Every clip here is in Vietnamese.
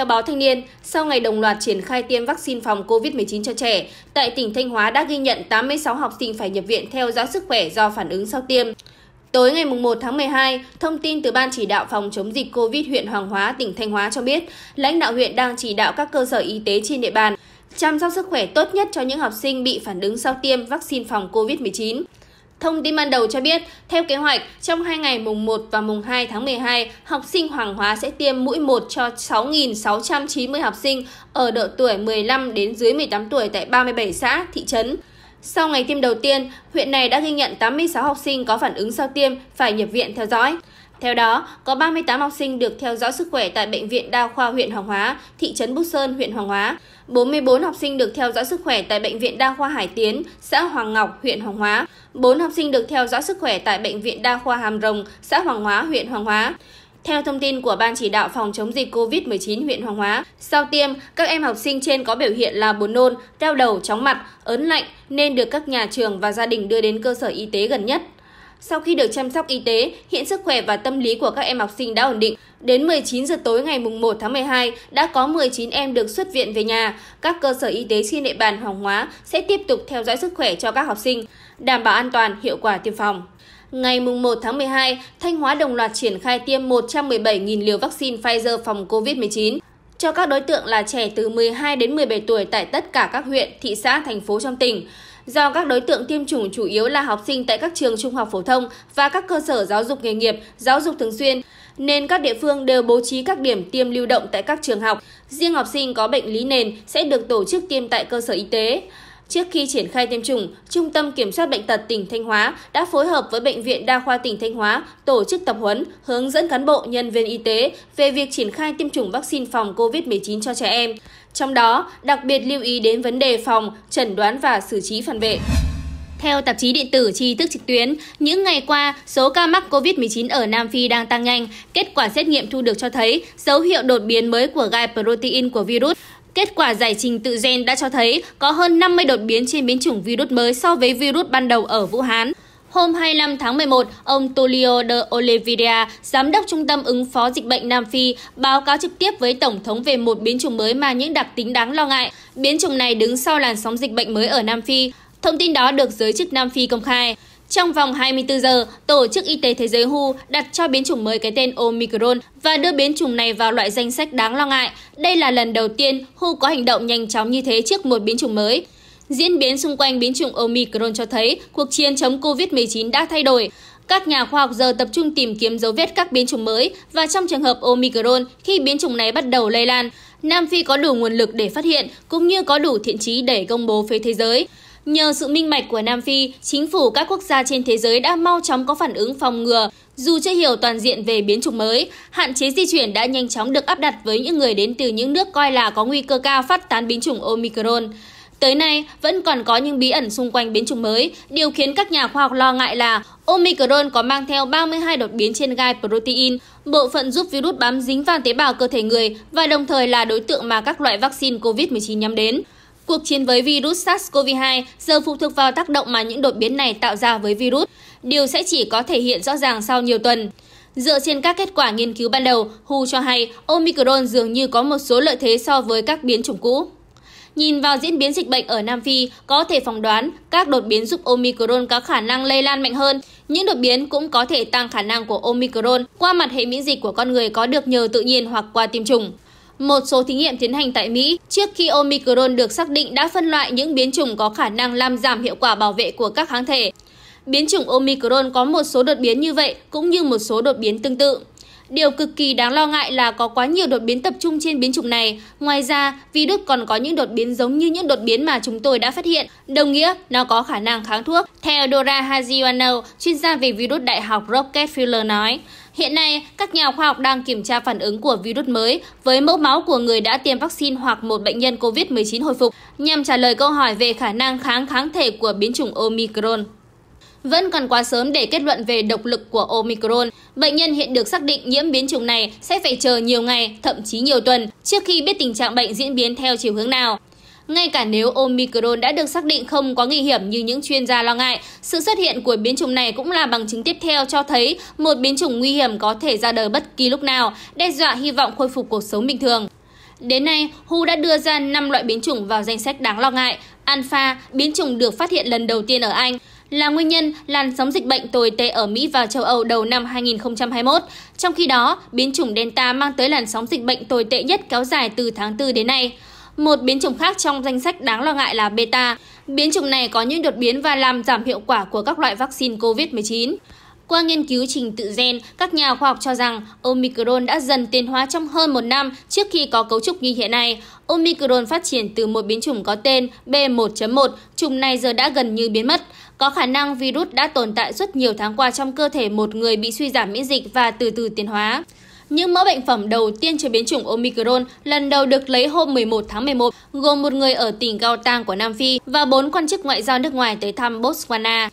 Theo báo Thanh niên, sau ngày đồng loạt triển khai tiêm vaccine phòng COVID-19 cho trẻ, tại tỉnh Thanh Hóa đã ghi nhận 86 học sinh phải nhập viện theo dõi sức khỏe do phản ứng sau tiêm. Tối ngày 1 tháng 12, thông tin từ Ban chỉ đạo phòng chống dịch COVID huyện Hoàng Hóa, tỉnh Thanh Hóa cho biết, lãnh đạo huyện đang chỉ đạo các cơ sở y tế trên địa bàn chăm sóc sức khỏe tốt nhất cho những học sinh bị phản ứng sau tiêm vaccine phòng COVID-19 thông tin ban đầu cho biết theo kế hoạch trong hai ngày mùng một và mùng hai tháng một hai học sinh hoàng hóa sẽ tiêm mũi một cho sáu sáu trăm chín mươi học sinh ở độ tuổi một mươi đến dưới một tám tuổi tại ba mươi bảy xã thị trấn sau ngày tiêm đầu tiên, huyện này đã ghi nhận 86 học sinh có phản ứng sau tiêm phải nhập viện theo dõi. Theo đó, có 38 học sinh được theo dõi sức khỏe tại Bệnh viện Đa khoa huyện Hoàng Hóa, thị trấn Búc Sơn, huyện Hoàng Hóa. 44 học sinh được theo dõi sức khỏe tại bệnh viện đa khoa Hải Tiến, xã Hoàng Ngọc, huyện Hoàng Hóa. 4 học sinh được theo dõi sức khỏe tại bệnh viện đa khoa Hàm Rồng, xã Hoàng Hóa, huyện Hoàng Hóa. Theo thông tin của Ban chỉ đạo phòng chống dịch COVID-19 huyện Hoàng Hóa, sau tiêm, các em học sinh trên có biểu hiện là buồn nôn, đau đầu, chóng mặt, ớn lạnh nên được các nhà trường và gia đình đưa đến cơ sở y tế gần nhất sau khi được chăm sóc y tế hiện sức khỏe và tâm lý của các em học sinh đã ổn định đến 19 giờ tối ngày 1 tháng 12 đã có 19 em được xuất viện về nhà các cơ sở y tế trên địa bàn hoàng hóa sẽ tiếp tục theo dõi sức khỏe cho các học sinh đảm bảo an toàn hiệu quả tiêm phòng Ngày 1 tháng 12, Thanh Hóa đồng loạt triển khai tiêm 117.000 liều vaccine Pfizer phòng COVID-19 cho các đối tượng là trẻ từ 12 đến 17 tuổi tại tất cả các huyện, thị xã, thành phố trong tỉnh do các đối tượng tiêm chủng chủ yếu là học sinh tại các trường trung học phổ thông và các cơ sở giáo dục nghề nghiệp giáo dục thường xuyên nên các địa phương đều bố trí các điểm tiêm lưu động tại các trường học riêng học sinh có bệnh lý nền sẽ được tổ chức tiêm tại cơ sở y tế Trước khi triển khai tiêm chủng, Trung tâm Kiểm soát Bệnh tật tỉnh Thanh Hóa đã phối hợp với Bệnh viện Đa khoa tỉnh Thanh Hóa tổ chức tập huấn, hướng dẫn cán bộ, nhân viên y tế về việc triển khai tiêm chủng vaccine phòng COVID-19 cho trẻ em. Trong đó, đặc biệt lưu ý đến vấn đề phòng, chẩn đoán và xử trí phản vệ. Theo tạp chí điện tử tri thức trực tuyến, những ngày qua, số ca mắc COVID-19 ở Nam Phi đang tăng nhanh. Kết quả xét nghiệm thu được cho thấy dấu hiệu đột biến mới của gai protein của virus kết quả giải trình tự gen đã cho thấy có hơn năm mươi đột biến trên biến chủng virus mới so với virus ban đầu ở vũ hán Hôm 25 tháng 11, ông Tulio de Oliveira, giám đốc Trung tâm ứng phó dịch bệnh Nam Phi, báo cáo trực tiếp với Tổng thống về một biến chủng mới mà những đặc tính đáng lo ngại. Biến chủng này đứng sau làn sóng dịch bệnh mới ở Nam Phi. Thông tin đó được giới chức Nam Phi công khai trong vòng 24 giờ, Tổ chức Y tế Thế giới WHO đặt cho biến chủng mới cái tên Omicron và đưa biến chủng này vào loại danh sách đáng lo ngại. Đây là lần đầu tiên WHO có hành động nhanh chóng như thế trước một biến chủng mới. Diễn biến xung quanh biến chủng Omicron cho thấy cuộc chiến chống COVID-19 đã thay đổi. Các nhà khoa học giờ tập trung tìm kiếm dấu vết các biến chủng mới và trong trường hợp Omicron khi biến chủng này bắt đầu lây lan, Nam Phi có đủ nguồn lực để phát hiện cũng như có đủ thiện trí để công bố với thế giới nhờ sự minh bạch của nam phi chính phủ các quốc gia trên thế giới đã mau chóng có phản ứng phòng ngừa dù chưa hiểu toàn diện về biến chủng mới hạn chế di chuyển đã nhanh chóng được áp đặt với những người đến từ những nước coi là có nguy cơ cao phát tán biến chủng omicron Tới nay, vẫn còn có những bí ẩn xung quanh biến chủng mới, điều khiến các nhà khoa học lo ngại là Omicron có mang theo 32 đột biến trên gai protein, bộ phận giúp virus bám dính vào tế bào cơ thể người và đồng thời là đối tượng mà các loại vaccine COVID-19 nhắm đến. Cuộc chiến với virus SARS-CoV-2 giờ phụ thuộc vào tác động mà những đột biến này tạo ra với virus. Điều sẽ chỉ có thể hiện rõ ràng sau nhiều tuần. Dựa trên các kết quả nghiên cứu ban đầu, WHO cho hay Omicron dường như có một số lợi thế so với các biến chủng cũ. Nhìn vào diễn biến dịch bệnh ở Nam Phi, có thể phỏng đoán các đột biến giúp Omicron có khả năng lây lan mạnh hơn. Những đột biến cũng có thể tăng khả năng của Omicron qua mặt hệ miễn dịch của con người có được nhờ tự nhiên hoặc qua tiêm chủng một số thí nghiệm tiến hành tại Mỹ trước khi Omicron được xác định đã phân loại những biến chủng có khả năng làm giảm hiệu quả bảo vệ của các kháng thể. Biến chủng Omicron có một số đột biến như vậy cũng như một số đột biến tương tự điều cực kỳ đáng lo ngại là có quá nhiều đột biến tập trung trên biến chủng này ngoài ra virus còn có những đột biến giống như những đột biến mà chúng tôi đã phát hiện đồng nghĩa nó có khả năng kháng thuốc theo dora haziano chuyên gia về virus đại học rockefeller nói Hiện nay, các nhà khoa học đang kiểm tra phản ứng của virus mới với mẫu máu của người đã tiêm vaccine hoặc một bệnh nhân COVID-19 hồi phục nhằm trả lời câu hỏi về khả năng kháng kháng thể của biến chủng Omicron vẫn còn quá sớm để kết luận về độc lực của omicron bệnh nhân hiện được xác định nhiễm biến chủng này sẽ phải chờ nhiều ngày thậm chí nhiều tuần trước khi biết tình trạng bệnh diễn biến theo chiều hướng nào ngay cả nếu Omicron đã được xác định không có nguy hiểm như những chuyên gia lo ngại, sự xuất hiện của biến chủng này cũng là bằng chứng tiếp theo cho thấy một biến chủng nguy hiểm có thể ra đời bất kỳ lúc nào, đe dọa hy vọng khôi phục cuộc sống bình thường. Đến nay, WHO đã đưa ra 5 loại biến chủng vào danh sách đáng lo ngại. Alpha, biến chủng được phát hiện lần đầu tiên ở Anh, là nguyên nhân làn sóng dịch bệnh tồi tệ ở Mỹ và châu Âu đầu năm 2021. Trong khi đó, biến chủng Delta mang tới làn sóng dịch bệnh tồi tệ nhất kéo dài từ tháng 4 đến nay. Một biến chủng khác trong danh sách đáng lo ngại là Beta. Biến chủng này có những đột biến và làm giảm hiệu quả của các loại vaccine COVID-19 qua nghiên cứu trình tự gen các nhà khoa học cho rằng omicron đã dần tiến hóa trong hơn một năm trước khi có cấu trúc như hiện nay omicron phát triển từ một biến chủng có tên b 1 1 chủng này giờ đã gần như biến mất có khả năng virus đã tồn tại suốt nhiều tháng qua trong cơ thể một người bị suy giảm miễn dịch và từ từ tiến hóa những mẫu bệnh phẩm đầu tiên chứa biến chủng Omicron lần đầu được lấy hôm 11 tháng 11, gồm một người ở tỉnh Gauteng của Nam Phi và bốn quan chức ngoại giao nước ngoài tới thăm Botswana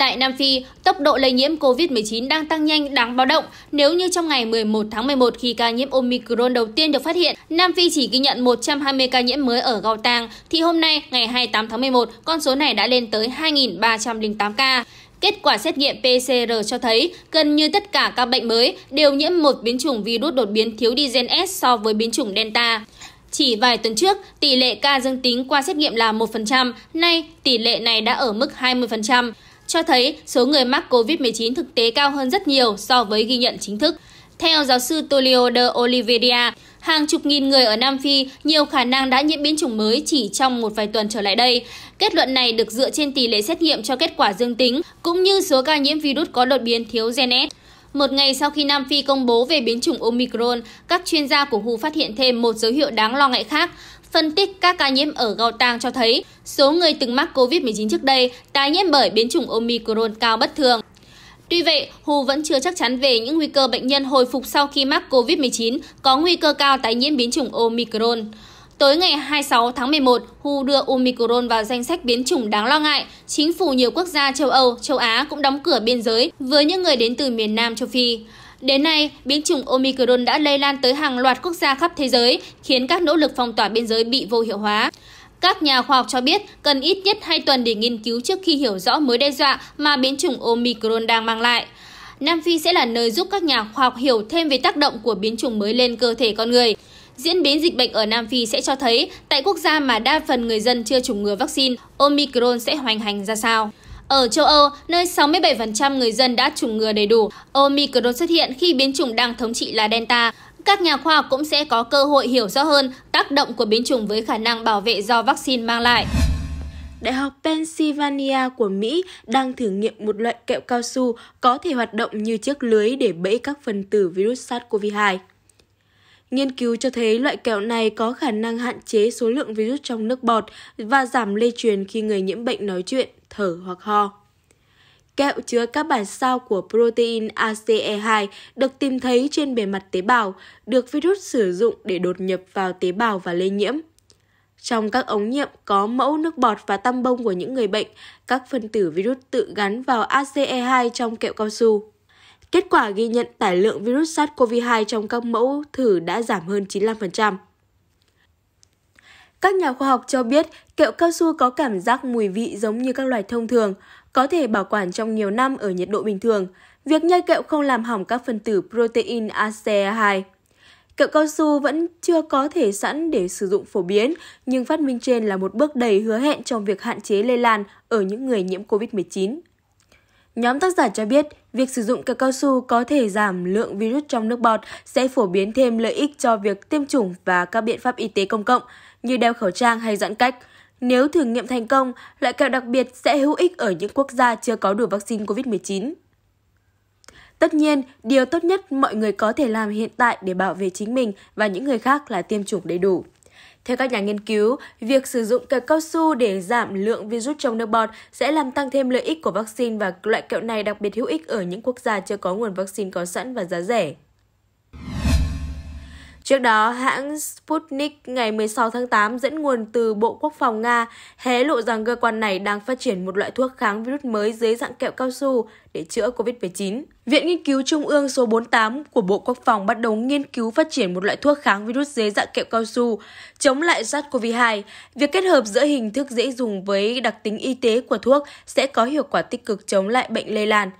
tại nam phi tốc độ lây nhiễm covid một chín đang tăng nhanh đáng báo động nếu như trong ngày một một tháng một một khi ca nhiễm omicron đầu tiên được phát hiện nam phi chỉ ghi nhận một trăm hai mươi ca nhiễm mới ở gautang thì hôm nay ngày hai mươi tám tháng 11 con số này đã lên tới 2.308 ca Kết quả xét nghiệm PCR cho thấy gần như tất cả các bệnh mới đều nhiễm một biến chủng virus đột biến thiếu đi gen S so với biến chủng Delta. Chỉ vài tuần trước, tỷ lệ ca dương tính qua xét nghiệm là 1%, nay tỷ lệ này đã ở mức 20% cho thấy số người mắc covid 19 thực tế cao hơn rất nhiều so với ghi nhận chính thức theo giáo sư Tolio de Oliveira, hàng chục nghìn người ở Nam Phi nhiều khả năng đã nhiễm biến chủng mới chỉ trong một vài tuần trở lại đây. Kết luận này được dựa trên tỷ lệ xét nghiệm cho kết quả dương tính, cũng như số ca nhiễm virus có đột biến thiếu gen S. Một ngày sau khi Nam Phi công bố về biến chủng Omicron, các chuyên gia của WHO phát hiện thêm một dấu hiệu đáng lo ngại khác phân tích các ca nhiễm ở gautang cho thấy số người từng mắc covid 19 trước đây tái nhiễm bởi biến chủng omicron cao bất thường Tuy vậy, Hu vẫn chưa chắc chắn về những nguy cơ bệnh nhân hồi phục sau khi mắc COVID-19 có nguy cơ cao tái nhiễm biến chủng Omicron. Tối ngày 26 tháng 11, WHO đưa Omicron vào danh sách biến chủng đáng lo ngại. Chính phủ nhiều quốc gia châu Âu, châu Á cũng đóng cửa biên giới với những người đến từ miền Nam châu Phi. Đến nay, biến chủng Omicron đã lây lan tới hàng loạt quốc gia khắp thế giới, khiến các nỗ lực phong tỏa biên giới bị vô hiệu hóa. Các nhà khoa học cho biết cần ít nhất 2 tuần để nghiên cứu trước khi hiểu rõ mối đe dọa mà biến chủng Omicron đang mang lại. Nam Phi sẽ là nơi giúp các nhà khoa học hiểu thêm về tác động của biến chủng mới lên cơ thể con người. Diễn biến dịch bệnh ở Nam Phi sẽ cho thấy tại quốc gia mà đa phần người dân chưa chủng ngừa vaccine, Omicron sẽ hoành hành ra sao. Ở châu Âu, nơi 67% người dân đã chủng ngừa đầy đủ, Omicron xuất hiện khi biến chủng đang thống trị là Delta. Các nhà khoa học cũng sẽ có cơ hội hiểu rõ hơn tác động của biến chủng với khả năng bảo vệ do vaccine mang lại. Đại học Pennsylvania của Mỹ đang thử nghiệm một loại kẹo cao su có thể hoạt động như chiếc lưới để bẫy các phần tử virus SARS-CoV-2. Nghiên cứu cho thấy loại kẹo này có khả năng hạn chế số lượng virus trong nước bọt và giảm lây truyền khi người nhiễm bệnh nói chuyện thở hoặc ho. Kẹo chứa các bản sao của protein ACE2 được tìm thấy trên bề mặt tế bào, được virus sử dụng để đột nhập vào tế bào và lây nhiễm. Trong các ống nghiệm có mẫu nước bọt và tăm bông của những người bệnh, các phân tử virus tự gắn vào ACE2 trong kẹo cao su. Kết quả ghi nhận tải lượng virus SARS-CoV-2 trong các mẫu thử đã giảm hơn 95%. Các nhà khoa học cho biết kẹo cao su có cảm giác mùi vị giống như các loài thông thường, có thể bảo quản trong nhiều năm ở nhiệt độ bình thường. Việc nhai kẹo không làm hỏng các phân tử protein ACE2. Kẹo cao su vẫn chưa có thể sẵn để sử dụng phổ biến, nhưng phát minh trên là một bước đầy hứa hẹn trong việc hạn chế lây lan ở những người nhiễm COVID-19. Nhóm tác giả cho biết, việc sử dụng kẹo cao su có thể giảm lượng virus trong nước bọt sẽ phổ biến thêm lợi ích cho việc tiêm chủng và các biện pháp y tế công cộng như đeo khẩu trang hay giãn cách. Nếu thử nghiệm thành công, loại kẹo đặc biệt sẽ hữu ích ở những quốc gia chưa có đủ vaccine COVID-19. Tất nhiên, điều tốt nhất mọi người có thể làm hiện tại để bảo vệ chính mình và những người khác là tiêm chủng đầy đủ. Theo các nhà nghiên cứu, việc sử dụng kẹo cao su để giảm lượng virus trong nước bọt sẽ làm tăng thêm lợi ích của vaccine và loại kẹo này đặc biệt hữu ích ở những quốc gia chưa có nguồn vaccine có sẵn và giá rẻ. Trước đó, hãng Sputnik ngày 16 tháng 8 dẫn nguồn từ Bộ Quốc phòng Nga hé lộ rằng cơ quan này đang phát triển một loại thuốc kháng virus mới dưới dạng kẹo cao su để chữa COVID-19. Viện Nghiên cứu Trung ương số 48 của Bộ Quốc phòng bắt đầu nghiên cứu phát triển một loại thuốc kháng virus dưới dạng kẹo cao su chống lại SARS-CoV-2. Việc kết hợp giữa hình thức dễ dùng với đặc tính y tế của thuốc sẽ có hiệu quả tích cực chống lại bệnh lây lan.